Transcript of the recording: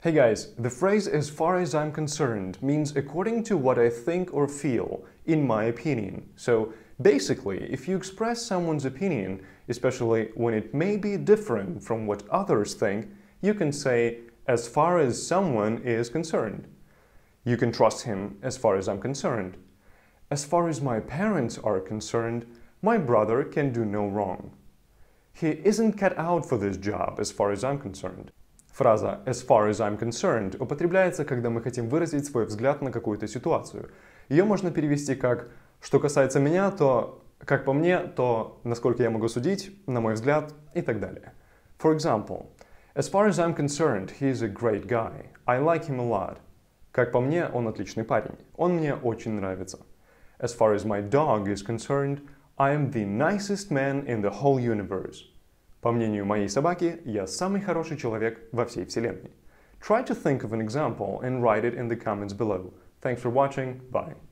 Hey guys, the phrase as far as I'm concerned means according to what I think or feel, in my opinion. So basically, if you express someone's opinion, especially when it may be different from what others think, you can say as far as someone is concerned. You can trust him as far as I'm concerned. As far as my parents are concerned, my brother can do no wrong. He isn't cut out for this job as far as I'm concerned. Фраза «as far as I'm concerned» употребляется, когда мы хотим выразить свой взгляд на какую-то ситуацию. Ее можно перевести как «что касается меня, то как по мне, то насколько я могу судить, на мой взгляд» и так далее. For example, «as far as I'm concerned, he is a great guy. I like him a lot». Как по мне, он отличный парень. Он мне очень нравится. As far as my dog is concerned, I am the nicest man in the whole universe. По мнению моей собаки, я самый хороший человек во всей вселенной. Try to think of an example and write it in the comments below. Thanks for watching. Bye.